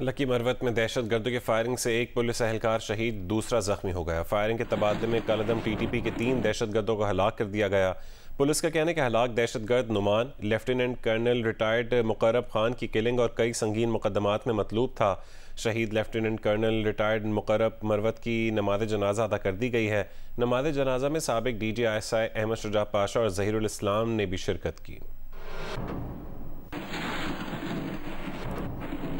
lucky मरवत में दहशत गर्दों की फायरिंग से एक पुलिस अहलकार शहीद दूसरा जख्मी हो गया फायरिंग के तबादले में कलदम टी टी पी के तीन दहशत गर्दों को हलाक कर दिया गया पुलिस का कहना है कि हलाक दहशत गर्द नुमान lieutenant colonel retired Mukarrab Khan की किलिंग और कई संगीन मुकदमात में मतलूब था शहीद lieutenant colonel retired Mukarrab Marwat की नमाज जनाजा अदा कर दी गई है नमाज जनाजा में सबक D G I S I Ahmed Shuja Pasha और जहीरुल इस्लाम ने भी शिरकत की